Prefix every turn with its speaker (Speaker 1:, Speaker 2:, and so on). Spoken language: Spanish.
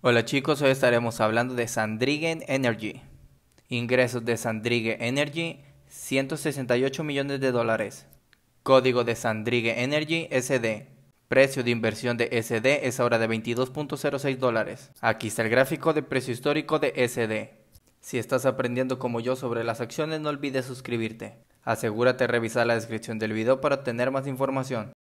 Speaker 1: Hola chicos, hoy estaremos hablando de Sandrigen Energy. Ingresos de Sandrigen Energy, 168 millones de dólares. Código de Sandrigen Energy SD. Precio de inversión de SD es ahora de 22.06 dólares. Aquí está el gráfico de precio histórico de SD. Si estás aprendiendo como yo sobre las acciones, no olvides suscribirte. Asegúrate de revisar la descripción del video para obtener más información.